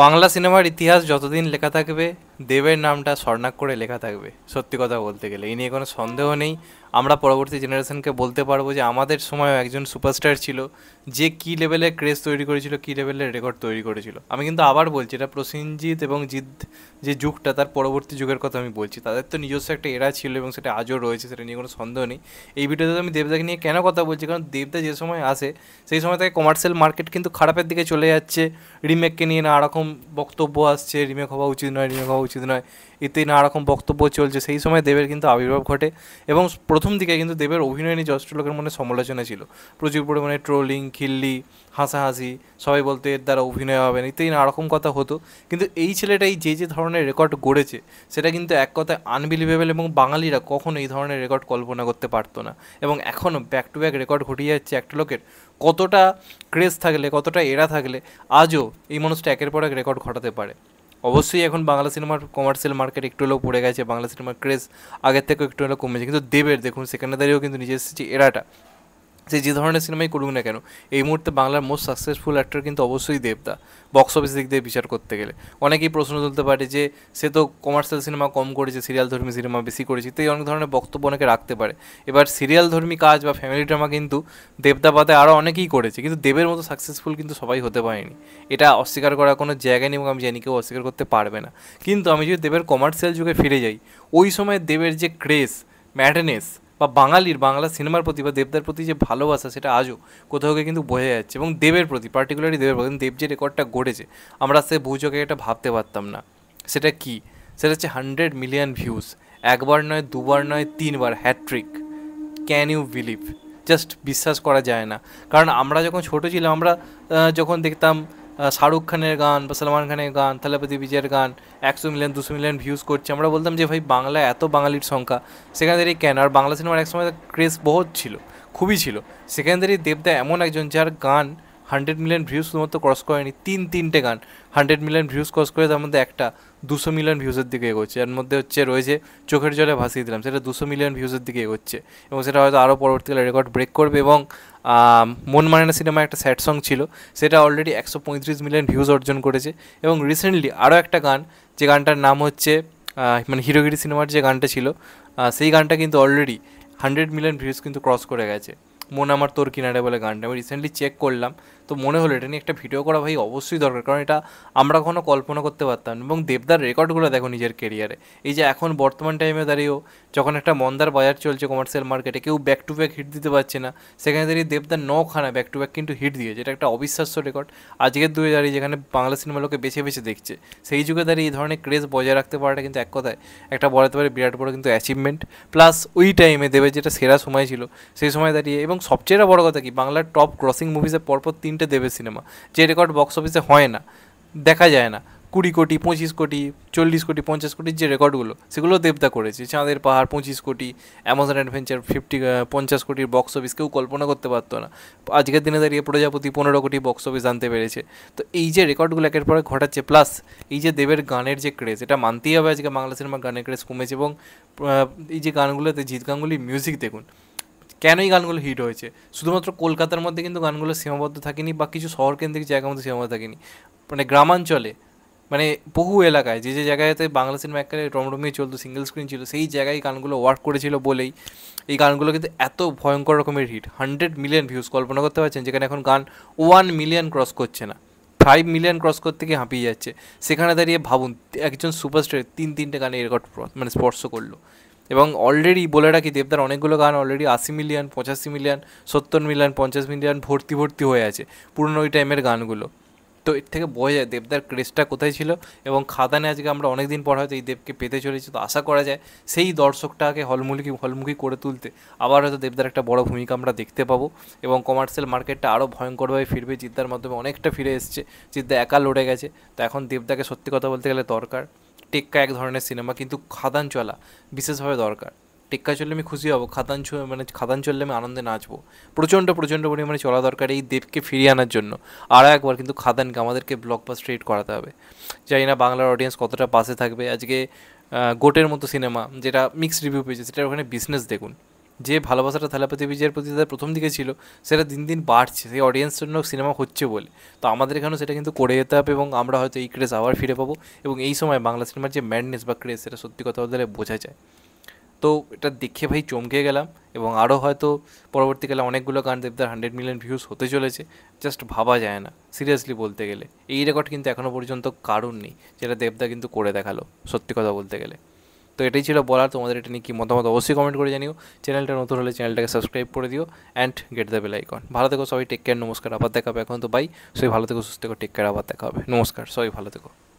বাংলা সিনেমার ইতিহাস যতদিন লেখা থাকবে দেবের নামটা স্বর্ণাক্ষরে লেখা থাকবে সত্যি কথা বলতে গেলে এই নিয়ে কোনো সন্দেহ নেই আমরা পরবর্তী জেনারেশনকে বলতে পারবো যে আমাদের সময়ও একজন সুপারস্টার ছিল যে কি লেভেলের ক্রেজ তৈরি করেছিল কি লেভেলের রেকর্ড তৈরি করেছিল আমি কিন্তু আবার বলছি এটা প্রসেনজিৎ এবং জিৎ যে যুগটা তার পরবর্তী যুগের কথা আমি বলছি তাদের তো নিজস্ব একটা এরা ছিল এবং সেটা আজও রয়েছে সেটা নিয়ে কোনো সন্দেহ নেই এই ভিডিওতে আমি দেবদাকে নিয়ে কেন কথা বলছি কারণ দেবদা যে সময় আসে সেই সময় তাকে কমার্শিয়াল মার্কেট কিন্তু খারাপের দিকে চলে যাচ্ছে রিমেককে নিয়ে নানা রকম বক্তব্য আসছে রিমেক হওয়া উচিত নয় রিমেক হওয়া উচিত নয় ইত্যাদি নানা রকম বক্তব্য চলছে সেই সময় দেবের কিন্তু আবির্ভাব ঘটে এবং প্রথম প্রথম দিকে কিন্তু দেবের অভিনয় নিয়ে যথেষ্ট লোকের মনে সমালোচনা ছিল প্রচুর পরিমাণে ট্রোলিং খিল্লি হাসাহাসি সবাই বলতে এর দ্বারা অভিনয় হবে না ইত্যাদি নানারকম কথা হতো কিন্তু এই ছেলেটা এই যে যে ধরনের রেকর্ড গড়েছে সেটা কিন্তু এক কথায় আনবিলিভেবল এবং বাঙালিরা কখনো এই ধরনের রেকর্ড কল্পনা করতে পারতো না এবং এখনও ব্যাক টু ব্যাক রেকর্ড ঘটিয়ে যাচ্ছে একটা লোকের কতটা ক্রেজ থাকলে কতটা এরা থাকলে আজও এই মানুষটা একের পর এক রেকর্ড ঘটাতে পারে অবশ্যই এখন বাংলা সিনেমার কমার্শিয়াল মার্কেট একটু হলেও পড়ে গেছে বাংলা সিনেমার ক্রেজ আগের থেকে একটু হলেও কমেছে কিন্তু দেবের দেখুন সেখানে দাঁড়িয়েও কিন্তু নিজে এসেছে এরাটা সে যে ধরনের সিনেমাই করুক না কেন এই মুহূর্তে বাংলার মোস্ট সাকসেসফুল অ্যাক্টর কিন্তু অবশ্যই দেবদা বক্স অফিস দিক দিয়ে বিচার করতে গেলে অনেকেই প্রশ্ন তুলতে পারে যে সে তো কমার্শিয়াল সিনেমা কম করেছে সিরিয়াল ধর্মী সিনেমা বেশি করেছে তো এই অনেক ধরনের বক্তব্য অনেকে রাখতে পারে এবার সিরিয়াল ধর্মী কাজ বা ফ্যামিলি ড্রামা কিন্তু দেবদা বাদে আরও অনেকেই করেছে কিন্তু দেবের মতো সাকসেসফুল কিন্তু সবাই হতে পারেনি এটা অস্বীকার করার কোনো জায়গা নেই এবং আমি জানি কেউ অস্বীকার করতে পারবে না কিন্তু আমি যদি দেবের কমার্শিয়াল যুগে ফিরে যাই ওই সময় দেবের যে ক্রেজ ম্যাডনেস বা বাঙালির বাংলা সিনেমার প্রতি বা দেবদার প্রতি যে ভালোবাসা সেটা আজও কোথাও কিন্তু বোঝা যাচ্ছে এবং দেবের প্রতি পার্টিকুলারলি দেবের প্রতি দেব যে রেকর্ডটা গড়েছে আমরা সে চোখে এটা ভাবতে পারতাম না সেটা কি সেটা হচ্ছে হান্ড্রেড মিলিয়ন ভিউজ একবার নয় দুবার নয় তিনবার hat trick can you believe just বিশ্বাস করা যায় না কারণ আমরা যখন ছোটো ছিলাম আমরা যখন দেখতাম শাহরুখ খানের গান বা সালমান খানের গান থালাপতি বিজয়ের গান একশো মিলিয়ন দুশো মিলিয়ন ভিউজ করছে আমরা বলতাম যে ভাই বাংলা এত বাঙালির সংখ্যা সেখান থেকে কেন আর বাংলা সিনেমার একসময় ক্রেজ বহুত ছিল খুবই ছিল সেখান দেবদা এমন একজন যার গান হান্ড্রেড মিলিয়ন ভিউজ শুধুমাত্র ক্রস করেনি তিন তিনটে গান হান্ড্রেড মিলিয়ন ভিউজ ক্রস করে তার মধ্যে একটা দুশো মিলিয়ন ভিউজের দিকে এগোচ্ছে এর মধ্যে হচ্ছে রয়েছে চোখের জলে ভাসিয়ে দিলাম সেটা দুশো মিলিয়ন ভিউজের দিকে এগোচ্ছে এবং সেটা হয়তো আরও পরবর্তীকালে রেকর্ড ব্রেক করবে এবং মন মানে না সিনেমা একটা স্যাড সং ছিল সেটা অলরেডি একশো পঁয়ত্রিশ মিলিয়ন ভিউজ অর্জন করেছে এবং রিসেন্টলি আরও একটা গান যে গানটার নাম হচ্ছে মানে হিরোগিরি সিনেমার যে গানটা ছিল সেই গানটা কিন্তু অলরেডি হান্ড্রেড মিলিয়ন ভিউজ কিন্তু ক্রস করে গেছে মন আমার তোর কিনারে বলে গানটা আমি রিসেন্টলি চেক করলাম তো মনে হলো এটা নিয়ে একটা ভিডিও করা ভাই অবশ্যই দরকার কারণ এটা আমরা কখনো কল্পনা করতে পারতাম এবং দেবদার রেকর্ডগুলো দেখো নিজের কেরিয়ারে এই যে এখন বর্তমান টাইমে দাঁড়িয়েও যখন একটা মন্দার বাজার চলছে কমার্শিয়াল মার্কেটে কেউ ব্যাক টু ব্যাক হিট দিতে পারছে না সেখানে দাঁড়িয়ে দেবদার নখানা ব্যাক টু ব্যাক কিন্তু হিট দিয়েছে এটা একটা অবিশ্বাস্য রেকর্ড আজকের দুয়ে দাঁড়িয়ে যেখানে বাংলা সিনেমা লোকে বেছে বেছে দেখছে সেই যুগে দাঁড়িয়ে এই ধরনের ক্রেজ বজায় রাখতে পারাটা কিন্তু এক কথায় একটা বলাতে পারে বিরাট বড় কিন্তু অ্যাচিভমেন্ট প্লাস ওই টাইমে দেবের যেটা সেরা সময় ছিল সেই সময় দাঁড়িয়ে এবং সবচেয়ে বড় কথা কি বাংলার টপ ক্রসিং মুভিজের পরপর তিন তিনটে দেবে সিনেমা যে রেকর্ড বক্স অফিসে হয় না দেখা যায় না কুড়ি কোটি পঁচিশ কোটি চল্লিশ কোটি পঞ্চাশ কোটির যে রেকর্ডগুলো সেগুলো দেবদা করেছে চাঁদের পাহাড় পঁচিশ কোটি অ্যামাজন অ্যাডভেঞ্চার ফিফটি পঞ্চাশ কোটির বক্স অফিস কেউ কল্পনা করতে পারতো না আজকের দিনে দাঁড়িয়ে প্রজাপতি পনেরো কোটি বক্স অফিস আনতে পেরেছে তো এই যে রেকর্ডগুলো একের পরে ঘটাচ্ছে প্লাস এই যে দেবের গানের যে ক্রেজ এটা মানতেই হবে আজকে বাংলা সিনেমার গানের ক্রেজ কমেছে এবং এই যে গানগুলোতে জিৎ গাঙ্গুলির মিউজিক দেখুন কেন এই গানগুলো হিট হয়েছে শুধুমাত্র কলকাতার মধ্যে কিন্তু গানগুলো সীমাবদ্ধ থাকেনি বা কিছু শহরকেন্দ্রিক জায়গার মধ্যে সীমাবদ্ধ থাকেনি মানে গ্রামাঞ্চলে মানে বহু এলাকায় যে যে জায়গাতে বাংলা সিনেমা একটা রমরমিয়ে চলতো সিঙ্গেল স্ক্রিন ছিল সেই জায়গায় গানগুলো ওয়ার্ক করেছিল বলেই এই গানগুলো কিন্তু এত ভয়ঙ্কর রকমের হিট হান্ড্রেড মিলিয়ন ভিউজ কল্পনা করতে পারছেন যেখানে এখন গান ওয়ান মিলিয়ন ক্রস করছে না ফাইভ মিলিয়ন ক্রস করতে গিয়ে হাঁপিয়ে যাচ্ছে সেখানে দাঁড়িয়ে ভাবুন একজন সুপারস্টার তিন তিনটে গানে রেকর্ড মানে স্পর্শ করলো এবং অলরেডি বলে রাখি দেবদার অনেকগুলো গান অলরেডি আশি মিলিয়ন পঁচাশি মিলিয়ন সত্তর মিলিয়ন পঞ্চাশ মিলিয়ন ভর্তি ভর্তি হয়ে আছে পুরনো ওই টাইমের গানগুলো তো এর থেকে বোঝা যায় দেবদার ক্রেজটা কোথায় ছিল এবং খাদানে আজকে আমরা অনেক দিন পর হয়তো এই দেবকে পেতে চলেছি তো আশা করা যায় সেই দর্শকটাকে হলমুখী হলমুখী করে তুলতে আবার হয়তো দেবদার একটা বড় ভূমিকা আমরা দেখতে পাবো এবং কমার্শিয়াল মার্কেটটা আরও ভয়ঙ্করভাবে ফিরবে জিদ্দার মাধ্যমে অনেকটা ফিরে এসছে জিদ্দা একা লড়ে গেছে তো এখন দেবদাকে সত্যি কথা বলতে গেলে দরকার টেক্কা এক ধরনের সিনেমা কিন্তু খাদান চলা বিশেষভাবে দরকার টেক্কা চললে আমি খুশি হব খাদান মানে খাদান চললে আমি আনন্দে নাচবো প্রচণ্ড প্রচণ্ড পরিমাণে চলা দরকার এই দেবকে ফিরিয়ে আনার জন্য আরও একবার কিন্তু খাদানকে আমাদেরকে ব্লক বা স্ট্রেট করাতে হবে জানি না বাংলার অডিয়েন্স কতটা পাশে থাকবে আজকে গোটের মতো সিনেমা যেটা মিক্সড রিভিউ পেয়েছে সেটা ওখানে বিজনেস দেখুন যে ভালোবাসাটা থেলাপাতি বিজয়ের প্রতি তাদের প্রথম দিকে ছিল সেটা দিন দিন বাড়ছে সেই অডিয়েন্সের জন্য সিনেমা হচ্ছে বলে তো আমাদের এখানেও সেটা কিন্তু করে যেতে হবে এবং আমরা হয়তো এই ক্রেজ আবার ফিরে পাবো এবং এই সময় বাংলা সিনেমার যে ম্যাডনেস বা ক্রেজ সেটা সত্যি কথা বলতে বোঝা যায় তো এটা দেখে ভাই চমকে গেলাম এবং আরও হয়তো পরবর্তীকালে অনেকগুলো গান দেবদার হান্ড্রেড মিলিয়ন ভিউজ হতে চলেছে জাস্ট ভাবা যায় না সিরিয়াসলি বলতে গেলে এই রেকর্ড কিন্তু এখনও পর্যন্ত কারণ নেই যেটা দেবদা কিন্তু করে দেখালো সত্যি কথা বলতে গেলে তো এটাই ছিল বলার তোমাদের এটা নিয়ে কি মতামত অবশ্যই কমেন্ট করে জানিও চ্যানেলটা নতুন হলে চ্যানেলটাকে সাবস্ক্রাইব করে দিও and get the bell icon ভালো থেকো সবাই টেক কেয়ার নমস্কার আবার দেখাবে এখন তো বাই সবাই ভালো থেকো সুস্থ থেকো টেক কেয়ার আবার দেখা হবে নমস্কার সবাই ভালো থেকো